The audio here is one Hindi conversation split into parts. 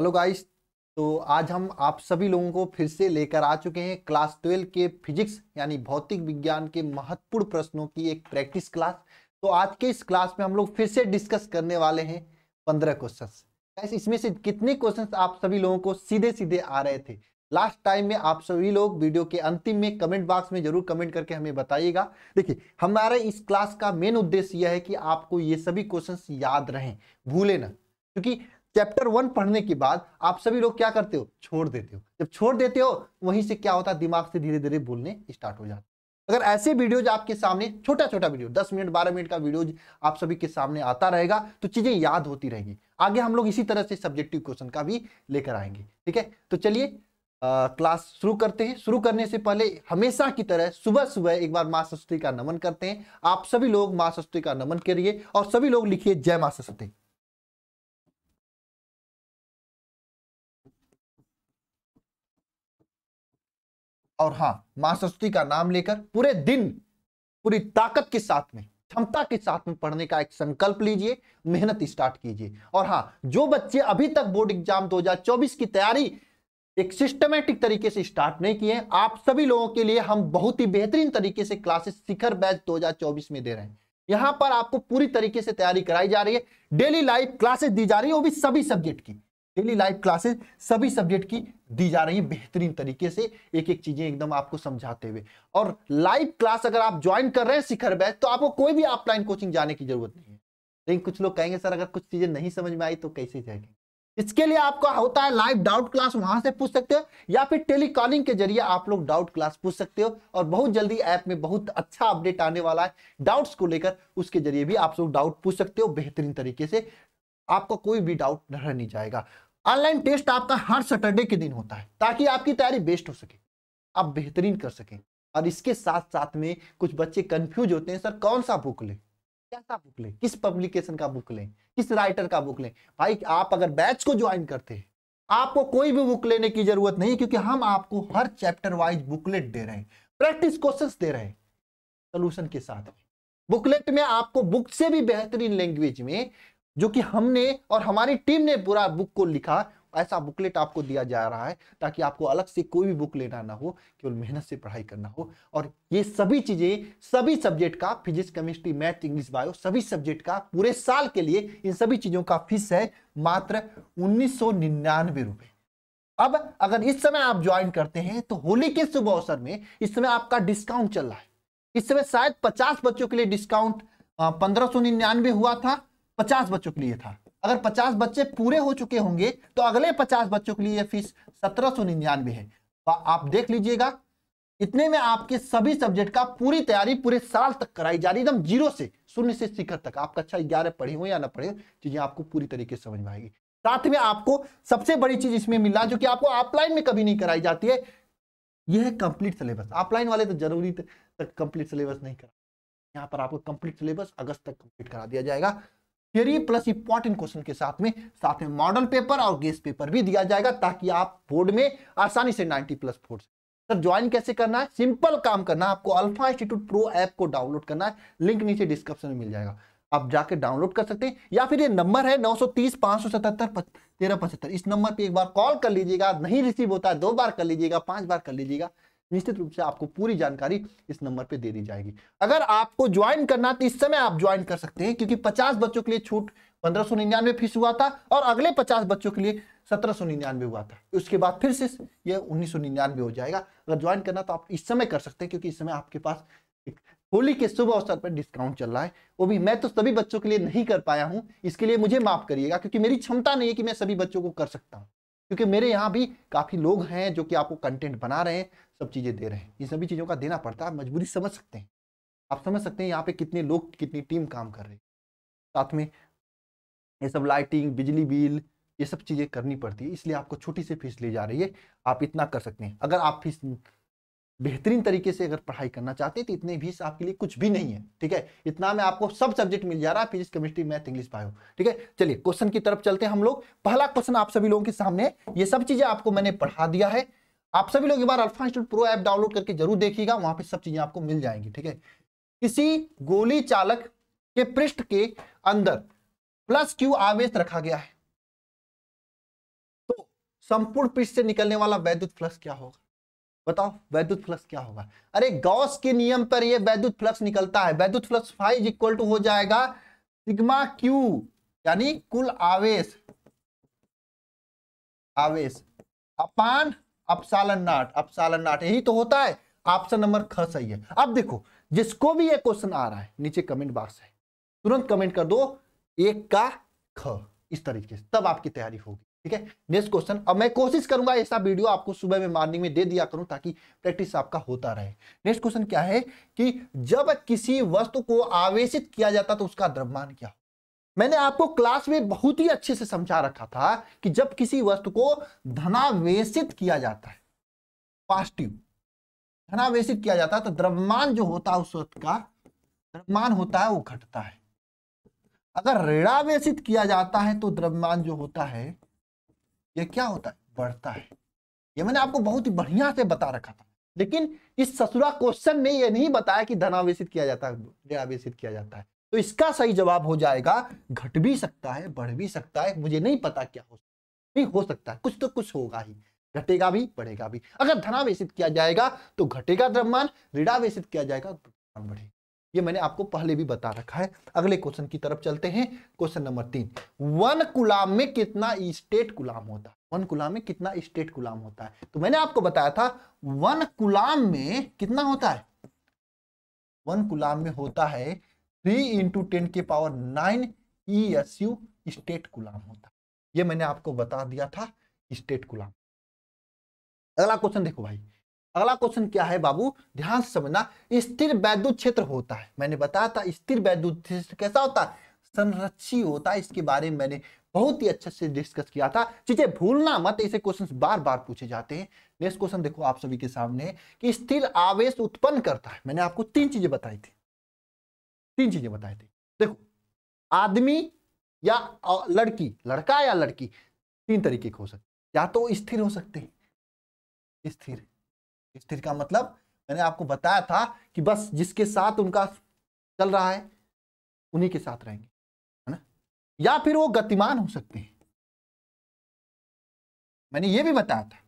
हेलो गाइस तो आज हम आप सभी लोगों को फिर से लेकर आ चुके हैं क्लास ट्वेल्व के फिजिक्स यानी भौतिक विज्ञान के महत्वपूर्ण प्रश्नों की एक प्रैक्टिस क्लास तो आज के इस क्लास में हम लोग फिर से डिस्कस करने वाले हैं पंद्रह क्वेश्चंस गाइस इसमें से कितने क्वेश्चंस आप सभी लोगों को सीधे सीधे आ रहे थे लास्ट टाइम में आप सभी लोग वीडियो के अंतिम में कमेंट बॉक्स में जरूर कमेंट करके हमें बताइएगा देखिए हमारे इस क्लास का मेन उद्देश्य यह है कि आपको ये सभी क्वेश्चंस याद रहें भूले ना क्योंकि चैप्टर वन पढ़ने के बाद आप सभी लोग क्या करते हो छोड़ देते हो जब छोड़ देते हो वहीं से क्या होता है दिमाग से धीरे धीरे बोलने स्टार्ट हो जाते अगर ऐसे वीडियोज आपके सामने छोटा छोटा वीडियो दस मिनट बारह मिनट का वीडियो आप सभी के सामने आता रहेगा तो चीजें याद होती रहेगी आगे हम लोग इसी तरह से सब्जेक्टिव क्वेश्चन का भी लेकर आएंगे ठीक है तो चलिए क्लास शुरू करते हैं शुरू करने से पहले हमेशा की तरह सुबह सुबह एक बार माँ सरस्वती का नमन करते हैं आप सभी लोग माँ सरस्वती का नमन करिए और सभी लोग लिखिए जय माँ सरस्वती और हाँ मां सरस्वती का नाम लेकर पूरे दिन पूरी ताकत के साथ में क्षमता के साथ में पढ़ने का एक संकल्प लीजिए मेहनत स्टार्ट कीजिए और हाँ जो बच्चे अभी तक बोर्ड एग्जाम 2024 की तैयारी एक सिस्टमेटिक तरीके से स्टार्ट नहीं किए आप सभी लोगों के लिए हम बहुत ही बेहतरीन तरीके से क्लासेस शिखर बैच 2024 में दे रहे हैं यहां पर आपको पूरी तरीके से तैयारी कराई जा रही है डेली लाइव क्लासेस दी जा रही है वो भी सभी सब्जेक्ट की डेली लाइव क्लासेस सभी सब्जेक्ट की दी जा रही है बेहतरीन तरीके से एक एक चीजें एकदम आपको समझाते हुए और लाइव क्लास अगर आप ज्वाइन कर रहे हैं शिखर बैच तो आपको कोई भी ऑफलाइन कोचिंग जाने की जरूरत नहीं है लेकिन कुछ लोग कहेंगे सर अगर कुछ चीजें नहीं समझ में आई तो कैसे जाएंगे इसके लिए आपका होता है लाइव डाउट क्लास वहां से पूछ सकते हो या फिर टेलीकॉलिंग के जरिए आप लोग डाउट क्लास पूछ सकते हो और बहुत जल्दी ऐप में बहुत अच्छा अपडेट आने वाला है डाउट्स को लेकर उसके जरिए भी आप लोग डाउट पूछ सकते हो बेहतरीन तरीके से आपका कोई भी डाउट रह नहीं जाएगा ऑनलाइन टेस्ट आपका हर सैटरडे के दिन होता है ताकि आपकी तैयारी बेस्ट हो सके आप बेहतरीन कर सकें और इसके साथ साथ में कुछ बच्चे कंफ्यूज होते हैं सर कौन सा बुक लें कैसा बुक लें किस पब्लिकेशन का बुक लें किस राइटर का बुक लें भाई आप अगर बैच को ज्वाइन करते हैं आपको कोई भी बुक लेने की जरूरत नहीं क्योंकि हम आपको हर चैप्टर वाइज बुकलेट दे रहे हैं प्रैक्टिस क्वेश्चंस दे रहे हैं सोल्यूशन के साथ बुकलेट में आपको बुक से भी बेहतरीन लैंग्वेज में जो कि हमने और हमारी टीम ने पूरा बुक को लिखा ऐसा बुकलेट आपको दिया जा रहा है ताकि आपको अलग से कोई भी बुक लेना ना हो केवल मेहनत से पढ़ाई करना हो और ये सभी चीज़ें सभी सब्जेक्ट का physics chemistry math English bio सभी सब्जेक्ट का पूरे साल के लिए इन सभी चीज़ों का फीस है मात्र उन्नीस सौ निन्यानवे अब अगर इस समय आप ज्वाइन करते हैं तो होली के शुभ अवसर में इस समय आपका डिस्काउंट चल रहा है इस समय शायद पचास बच्चों के लिए डिस्काउंट पंद्रह सौ निन्यानवे हुआ था पचास बच्चों के लिए था अगर पचास बच्चे पूरे हो चुके होंगे तो अगले पचास बच्चों के लिए फीस सत्रह सौ निन्यानवे है तो आप देख लीजिएगा इतने में आपके सभी सब्जेक्ट का पूरी तैयारी पूरे साल तक कराई जा रही है एकदम जीरो से शून्य से शिखर तक आप कक्षा अच्छा ग्यारह पढ़े हो या ना पढ़े चीजें आपको पूरी तरीके से समझ में आएगी साथ में आपको सबसे बड़ी चीज इसमें मिल रहा जो कि आपको ऑफलाइन में कभी नहीं कराई जाती है यह है कंप्लीट सिलेबस ऑफलाइन वाले तो जरूरी तक कंप्लीट सिलेबस नहीं करा यहाँ पर आपको कंप्लीट सिलेबस अगस्त तक कंप्लीट करा दिया जाएगा थियरी प्लस इंपॉर्टेंट क्वेश्चन के साथ में साथ में मॉडल पेपर और गेस्ट पेपर भी दिया जाएगा ताकि आप बोर्ड में आसानी से 90 प्लस फोर सर ज्वाइन कैसे करना है सिंपल काम करना है आपको अल्फा इंस्टीट्यूट प्रो ऐप को डाउनलोड करना है लिंक नीचे डिस्क्रिप्शन में मिल जाएगा आप जाके डाउनलोड कर सकते हैं या फिर ये नंबर है नौ सौ तीस पांच सौ सतहत्तर तेरह पचहत्तर इस नंबर पे एक बार कॉल कर लीजिएगा नहीं रिसीव होता है दो बार कर लीजिएगा पांच बार कर लीजिएगा निश्चित रूप से आपको पूरी जानकारी इस नंबर पे दे दी जाएगी अगर आपको ज्वाइन करना तो इस समय आप ज्वाइन कर सकते हैं क्योंकि 50 बच्चों के लिए छूट पंद्रह सौ निन्यानवे फीस हुआ था और अगले 50 बच्चों के लिए सत्रह सौ निन्यानवे हुआ था उसके बाद फिर से ये उन्नीस सौ निन्यानवे हो जाएगा अगर ज्वाइन करना तो आप इस समय कर सकते हैं क्योंकि इस समय आपके पास होली के शुभ अवसर पर डिस्काउंट चल रहा है वो भी मैं तो सभी बच्चों के लिए नहीं कर पाया हूँ इसके लिए मुझे माफ करिएगा क्योंकि मेरी क्षमता नहीं है कि मैं सभी बच्चों को कर सकता हूँ क्योंकि मेरे यहाँ भी काफ़ी लोग हैं जो कि आपको कंटेंट बना रहे हैं सब चीज़ें दे रहे हैं ये सभी चीज़ों का देना पड़ता है आप मजबूरी समझ सकते हैं आप समझ सकते हैं यहाँ पे कितने लोग कितनी टीम काम कर रही है साथ में ये सब लाइटिंग बिजली बिल ये सब चीज़ें करनी पड़ती है इसलिए आपको छोटी सी फीस ली जा रही है आप इतना कर सकते हैं अगर आप फीस बेहतरीन तरीके से अगर पढ़ाई करना चाहते हैं तो इतने फीस आपके लिए कुछ भी नहीं है ठीक है इतना में आपको सब सब्जेक्ट मिल जा रहा है physics chemistry math English bio ठीक है चलिए क्वेश्चन की तरफ चलते हैं हम लोग पहला क्वेश्चन आप सभी लोगों के सामने ये सब चीज़ें आपको मैंने पढ़ा दिया है आप सभी लोग एक बार Alpha Institute Pro app download करके जरूर देखिएगा वहां पे सब चीजें आपको मिल जाएंगी ठीक है किसी गोली चालक के पृष्ठ के अंदर प्लस क्यू आवेश रखा गया है तो संपूर्ण पृष्ठ से निकलने वाला वैद्युत फ्लक्स क्या होगा बताओ वैद्युत फ्लक्स क्या होगा अरे गॉस के नियम पर यह वैद्युत फ्लक्स निकलता है वैद्युत फ्लक्स फाइव इक्वल टू हो जाएगा सिग्मा क्यू यानी कुल आवेश आवेश अपान अपसालन नाट अपसालन नाट यही तो होता है ऑप्शन नंबर ख सही है अब देखो जिसको भी ये क्वेश्चन आ रहा है नीचे कमेंट बॉक्स है तुरंत कमेंट कर दो एक का ख इस तरीके से तब आपकी तैयारी होगी ठीक है नेक्स्ट क्वेश्चन अब मैं कोशिश करूंगा ऐसा वीडियो आपको सुबह में मॉर्निंग में दे दिया करूं ताकि प्रैक्टिस आपका होता रहे नेक्स्ट क्वेश्चन क्या है कि जब किसी वस्तु को आवेशित किया जाता तो उसका द्रव्यमान क्या हो मैंने आपको क्लास में बहुत ही अच्छे से समझा रखा था कि जब किसी वस्तु को धनावेशित किया जाता है पॉजिटिव धनावेशित किया जाता है तो द्रव्यमान जो होता है उस वस्तु का द्रव्यमान होता है वो घटता है अगर ऋणावेशित किया जाता है तो द्रव्यमान जो होता है यह क्या होता है बढ़ता है यह मैंने आपको बहुत ही बढ़िया से बता रखा था लेकिन इस ससुरा क्वेश्चन में यह नहीं बताया कि धनावेशित किया जाता है ऋणावेशित किया जाता है तो इसका सही जवाब हो जाएगा घट भी सकता है बढ़ भी सकता है मुझे नहीं पता क्या हो सकता नहीं हो सकता है कुछ तो कुछ होगा ही घटेगा भी बढ़ेगा भी अगर धनावेशित किया जाएगा तो घटेगा द्रव्यमान ऋणावेशित किया जाएगा द्रव्यमान बढ़ेगा ये मैंने आपको पहले भी बता रखा है अगले क्वेश्चन की तरफ चलते हैं क्वेश्चन नंबर तीन वन कुलाम में कितना स्टेट कुलाम होता है वन कुलाम में कितना स्टेट कुलाम होता है तो मैंने आपको बताया था वन कुलाम में कितना होता है वन कुलाम में होता है थ्री इंटू टेन के power nine E S U stat coulomb होता ये मैंने आपको बता दिया था स्टेट गुलाम अगला क्वेश्चन देखो भाई अगला क्वेश्चन क्या है बाबू ध्यान से समझना स्थिर वैद्युत क्षेत्र होता है मैंने बताया था स्थिर वैद्युत क्षेत्र कैसा होता है संरक्षी होता है इसके बारे में मैंने बहुत ही अच्छे से डिस्कस किया था चीजें भूलना मत ऐसे क्वेश्चन बार बार पूछे जाते हैं नेक्स्ट क्वेश्चन देखो आप सभी के सामने कि स्थिर आवेश उत्पन्न करता है मैंने आपको तीन चीजें बताई थी तीन चीजें बताए थे देखो आदमी या लड़की लड़का या लड़की तीन तरीके के हो सकते या तो स्थिर हो सकते हैं स्थिर स्थिर का मतलब मैंने आपको बताया था कि बस जिसके साथ उनका चल रहा है उन्हीं के साथ रहेंगे है ना या फिर वो गतिमान हो सकते हैं मैंने ये भी बताया था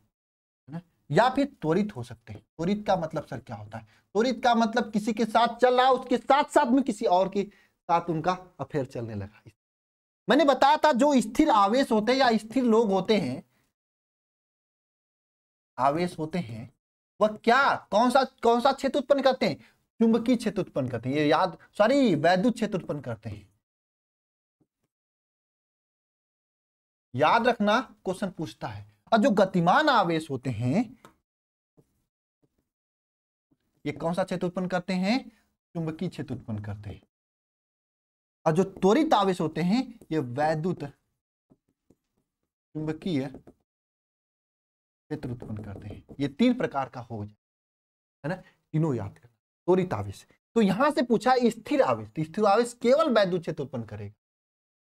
या फिर त्वरित हो सकते हैं त्वरित का मतलब सर क्या होता है त्वरित का मतलब किसी के साथ चल रहा उसके साथ साथ में किसी और के साथ उनका अफेयर चलने लगा मैंने बताया था जो स्थिर आवेश होते हैं या स्थिर लोग होते हैं आवेश होते हैं वह क्या कौन सा कौन सा क्षेत्र उत्पन्न करते हैं चुंबकीय क्षेत्र उत्पन्न करते हैं ये याद सॉरी वैद्युत क्षेत्र उत्पन्न करते हैं याद रखना क्वेश्चन पूछता है और जो गतिमान आवेश होते हैं ये कौन सा क्षेत्र उत्पन्न करते हैं चुंबकीय क्षेत्र उत्पन्न करते हैं और जो त्वरित आवेश होते हैं ये वैद्युत चुंबकीय क्षेत्र उत्पन्न करते हैं ये तीन प्रकार का हो जाए है ना तीनों याद करना त्वरित आवेश तो यहां से पूछा स्थिर आवेश तो स्थिर आवेश केवल वैद्युत क्षेत्र उत्पन्न करेगा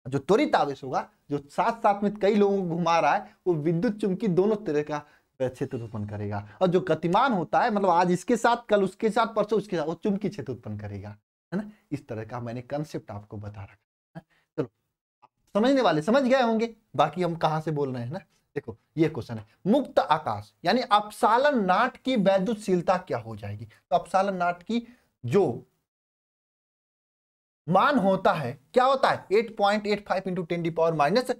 जो त्वरित आवेश होगा जो साथ साथ में कई लोगों को घुमा रहा है वो विद्युत चुंबकी दोनों तरह का क्षेत्र उत्पन्न करेगा और जो गतिमान होता है मतलब आज इसके साथ कल उसके साथ परसों उसके साथ वो चुंबकीय क्षेत्र उत्पन्न करेगा है ना इस तरह का मैंने कंसेप्ट आपको बता रखा है चलो समझने वाले समझ गए होंगे बाकी हम कहाँ से बोल रहे हैं ना देखो ये क्वेश्चन है मुक्त आकाश यानी अपसालन नाट की वैद्युतशीलता क्या हो जाएगी तो अपसालन नाट की जो मान होता है क्या होता है eight point eight five into ten the power minus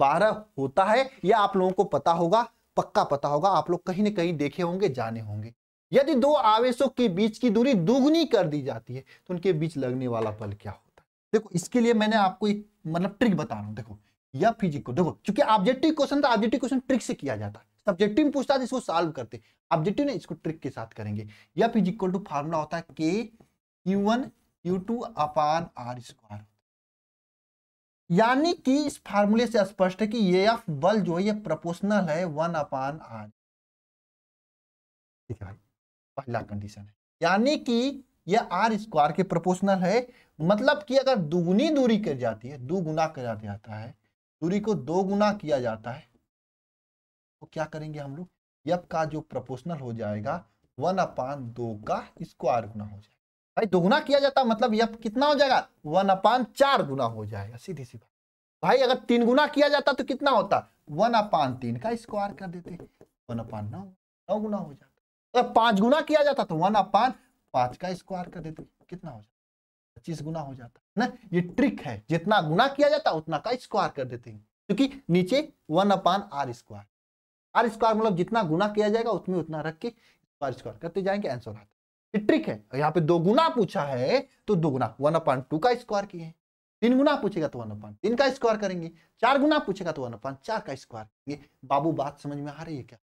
बारह होता है यह आप लोगों को पता होगा पक्का पता होगा आप लोग कहीं ना कहीं देखे होंगे जाने होंगे यदि दो आवेशों के बीच की दूरी दुगनी कर दी जाती है तो उनके बीच लगने वाला बल क्या होता है देखो इसके लिए मैंने आपको एक मतलब ट्रिक बता रहा हूं देखो या फिजिक को देखो क्योंकि ऑब्जेक्टिव क्वेश्चन था ऑब्जेक्टिव क्वेश्चन ट्रिक से किया जाता है सब्जेक्टिव में पूछता है इसको सॉल्व करते ऑब्जेक्टिव ने इसको ट्रिक के साथ करेंगे या फिजिकल टू फार्मूला होता है K Q one U two upon R square यानी कि इस फार्मूले से स्पष्ट है कि ये एफ बल जो है ये प्रपोर्शनल है वन अपान आर ठीक है भाई पहला कंडीशन है यानी कि यह आर स्क्वायर के प्रोपोर्शनल है मतलब कि अगर दुगुनी दूरी कर जाती है दो गुना कर जाता है दूरी को दो गुना किया जाता है तो क्या करेंगे हम लोग यफ का जो प्रोपोर्शनल हो जाएगा वन अपान दो का स्क्वायर गुना हो जाएगा भाई दोगुना किया जाता मतलब यह कितना हो जाएगा वन अपान चार गुना हो जाएगा सीधी सी बात भाई अगर तीन गुना किया जाता तो कितना होता वन अपान तीन का स्क्वायर कर देते वन अपान नौ नौ गुना हो जाता अगर पांच गुना किया जाता तो वन अपान पांच का स्क्वायर कर देते कितना हो जाता पच्चीस गुना हो जाता ना ये ट्रिक है जितना गुना किया जाता उतना का स्क्वायर कर देते हैं क्योंकि नीचे one upon R square R square मतलब जितना गुना किया जाएगा उसमें उतना रख के स्क्वायर स्क्वायर करते जाएंगे आंसर आता ट्रिक है यहाँ पे दो गुना पूछा है तो दो गुना वन अपॉइंट टू का स्क्वायर किए तीन गुना पूछेगा तो वन अपॉइंट तीन का स्क्वायर करेंगे चार गुना पूछेगा तो वन अपॉइंट चार का स्क्वायर करेंगे बाबू बात समझ में आ रही है क्या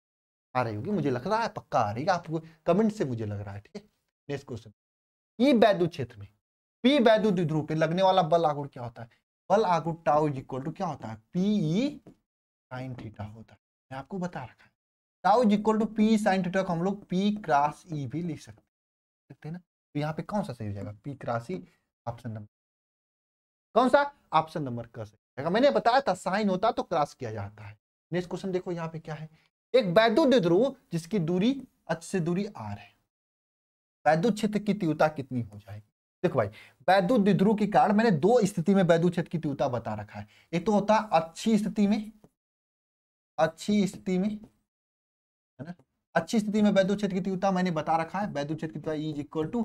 आ रही होगी मुझे लग रहा है पक्का आ रही है आपको कमेंट से मुझे लग रहा है ठीक है नेक्स्ट क्वेश्चन ई वैद्यु क्षेत्र में पी वैद्यु द्विध्रुव पे लगने वाला बल आगुड़ क्या होता है बल आगुड़ टाउ इज इक्वल टू क्या होता है पी साइन थीटा होता है मैं आपको बता रखा है tau is equal to P sine theta को हम लोग पी क्रॉस ई भी लिख सकते सकते हैं ना तो यहाँ पे कौन सा सही हो जाएगा पीक राशि ऑप्शन नंबर कौन सा ऑप्शन नंबर कर सही जाएगा मैंने बताया था साइन होता तो क्रॉस किया जाता है नेक्स्ट क्वेश्चन देखो यहाँ पे क्या है एक वैद्युत ध्रुव जिसकी दूरी अच्छ से दूरी आर है वैद्युत क्षेत्र की तीव्रता कितनी हो जाएगी देखो भाई वैद्युत द्विध्रुव के कारण मैंने दो स्थिति में वैद्युत क्षेत्र की तीव्रता बता रखा है एक तो होता अच्छी स्थिति में अच्छी स्थिति में है ना अच्छी स्थिति में क्षेत्र की तीव्रता मैंने बता रखा है क्षेत्र की तीव्रता two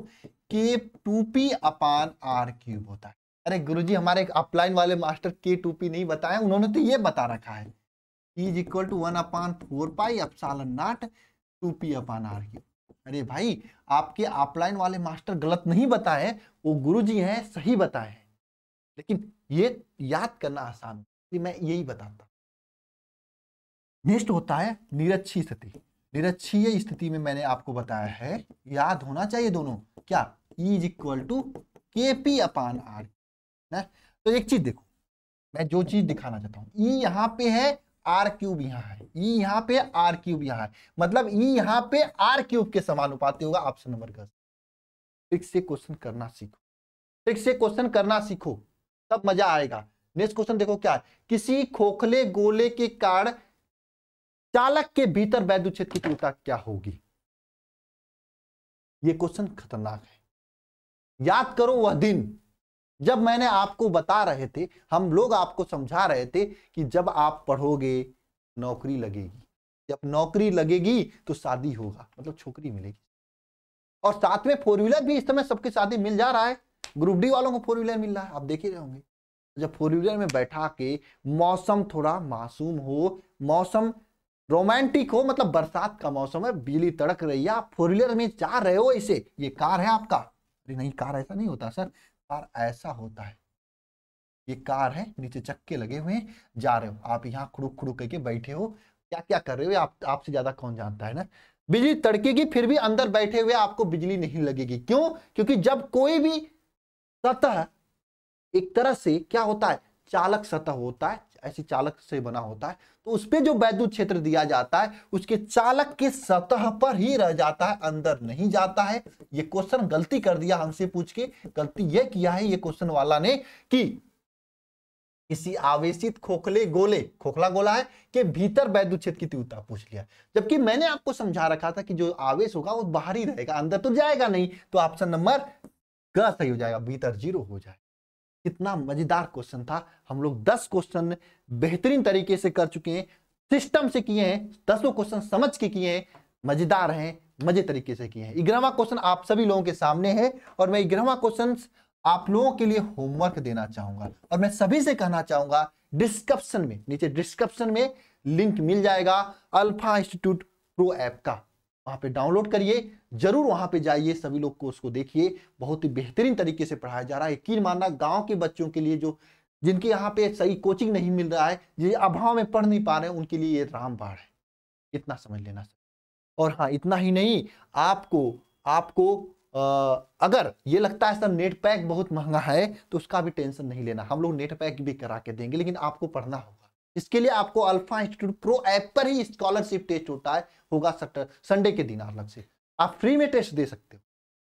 K two P upon R cube होता है अरे गुरुजी हमारे अपलाइन वाले मास्टर के टू पी नहीं बताए उन्होंने तो ये बता रखा है is equal to one upon four pi epsilon naught two P upon R cube अरे भाई आपके अपलाइन वाले मास्टर गलत नहीं बताए वो गुरु जी हैं सही बताए लेकिन ये याद करना आसान मैं यही बताता नेक्स्ट होता है निरक्षी स्थिति निरक्षीय स्थिति में मैंने आपको बताया है याद होना चाहिए दोनों क्या is equal to K P upon R ना तो एक चीज देखो मैं जो चीज दिखाना चाहता हूँ ई e यहाँ पे है आर क्यूब यहाँ है ई e यहाँ पे आर क्यूब यहाँ है मतलब ई e यहाँ पे आर क्यूब के समानुपाती होगा ऑप्शन नंबर दस ट्रिक से क्वेश्चन करना सीखो ट्रिक से क्वेश्चन करना सीखो तब मजा आएगा नेक्स्ट क्वेश्चन देखो क्या है किसी खोखले गोले के कारण चालक के भीतर वैद्युच्छेद की तीव्रता क्या होगी यह क्वेश्चन खतरनाक है याद करो वह दिन जब मैंने आपको बता रहे थे हम लोग आपको समझा रहे थे कि जब आप पढ़ोगे नौकरी लगेगी जब नौकरी लगेगी तो शादी होगा मतलब छोकरी मिलेगी और साथ में फोर व्हीलर भी इस समय सबके शादी मिल जा रहा है ग्रुप डी वालों को फोर व्हीलर मिल रहा है आप देख ही रहे होंगे जब फोर व्हीलर में बैठा के मौसम थोड़ा मासूम हो मौसम रोमांटिक हो मतलब बरसात का मौसम है बिजली तड़क रही है आप फोर व्हीलर में जा रहे हो इसे ये कार है आपका अरे नहीं कार ऐसा नहीं होता सर कार ऐसा होता है ये कार है नीचे चक्के लगे हुए जा रहे हो आप यहाँ खुड़ुक खुड़ुक करके बैठे हो क्या क्या कर रहे हो आप आपसे ज्यादा कौन जानता है ना बिजली तड़केगी फिर भी अंदर बैठे हुए आपको बिजली नहीं लगेगी क्यों क्योंकि जब कोई भी सतह एक तरह से क्या होता है चालक सतह होता है ऐसी चालक से बना होता है तो उस पर जो वैद्युत क्षेत्र दिया जाता है उसके चालक के सतह पर ही रह जाता है अंदर नहीं जाता है ये क्वेश्चन गलती कर दिया हमसे पूछ के गलती ये किया है ये क्वेश्चन वाला ने कि किसी आवेशित खोखले गोले खोखला गोला है के भीतर वैद्युत क्षेत्र की तीव्रता पूछ लिया जबकि मैंने आपको समझा रखा था कि जो आवेश होगा वो बाहर ही रहेगा अंदर तो जाएगा नहीं तो ऑप्शन नंबर ग सही हो जाएगा भीतर जीरो हो जाएगा कितना मजेदार क्वेश्चन था हम लोग दस क्वेश्चन बेहतरीन तरीके से कर चुके हैं सिस्टम से किए हैं दसों क्वेश्चन समझ के किए हैं मजेदार हैं मजे तरीके से किए हैं ग्यारहवा क्वेश्चन आप सभी लोगों के सामने है और मैं ग्यारहवा क्वेश्चन आप लोगों के लिए होमवर्क देना चाहूंगा और मैं सभी से कहना चाहूंगा डिस्क्रिप्शन में नीचे डिस्क्रिप्शन में लिंक मिल जाएगा अल्फा इंस्टीट्यूट प्रो ऐप का वहाँ पे डाउनलोड करिए जरूर वहाँ पे जाइए सभी लोग को उसको देखिए बहुत ही बेहतरीन तरीके से पढ़ाया जा रहा है यकीन मानना गाँव के बच्चों के लिए जो जिनके यहाँ पे सही कोचिंग नहीं मिल रहा है ये अभाव में पढ़ नहीं पा रहे हैं उनके लिए ये बाढ़ है इतना समझ लेना और हाँ इतना ही नहीं आपको आपको आ, अगर ये लगता है सर नेट पैक बहुत महंगा है तो उसका भी टेंशन नहीं लेना हम लोग नेट पैक भी करा के देंगे लेकिन आपको पढ़ना होगा इसके लिए आपको अल्फा इंस्टीट्यूट प्रो ऐप पर ही स्कॉलरशिप टेस्ट होता है होगा संडे के दिन अलग से आप फ्री में टेस्ट दे सकते हो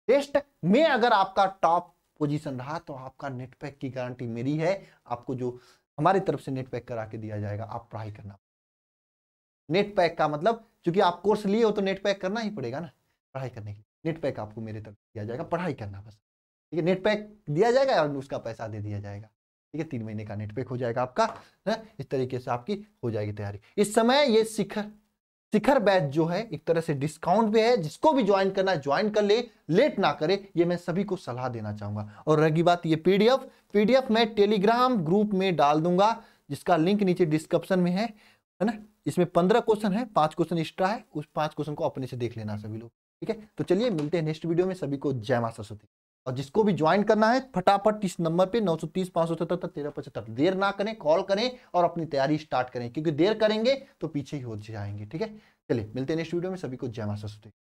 टेस्ट में अगर आपका टॉप पोजीशन रहा तो आपका नेटपैक की गारंटी मेरी है आपको जो हमारी तरफ से नेटपैक करा के दिया जाएगा आप पढ़ाई करना नेटपैक का मतलब चूंकि आप कोर्स लिए हो तो नेटपैक करना ही पड़ेगा ना पढ़ाई करने के लिए नेटपैक आपको मेरे तरफ दिया जाएगा पढ़ाई करना बस ठीक है नेटपैक दिया जाएगा और उसका पैसा दे दिया जाएगा ठीक है तीन महीने का पैक हो जाएगा आपका ना? इस तरीके से आपकी हो जाएगी तैयारी इस समय ये शिखर शिखर बैच जो है एक तरह से डिस्काउंट पे है जिसको भी ज्वाइन करना ज्वाइन कर ले लेट ना करे ये मैं सभी को सलाह देना चाहूंगा और रही बात ये पीडीएफ पीडीएफ मैं टेलीग्राम ग्रुप में डाल दूंगा जिसका लिंक नीचे डिस्क्रिप्शन में है है ना इसमें पंद्रह क्वेश्चन है पांच क्वेश्चन एक्स्ट्रा है उस पांच क्वेश्चन को अपने से देख लेना सभी लोग ठीक है तो चलिए मिलते हैं नेक्स्ट वीडियो में सभी को जय मा सरस्वती और जिसको भी ज्वाइन करना है फटाफट इस नंबर पे नौ सौ तीस पांच सौ सतहत्तर तेरह पचहत्तर देर ना करें कॉल करें और अपनी तैयारी स्टार्ट करें क्योंकि देर करेंगे तो पीछे ही हो जाएंगे ठीक है चलिए मिलते हैं नेक्स्ट वीडियो में सभी को जय माता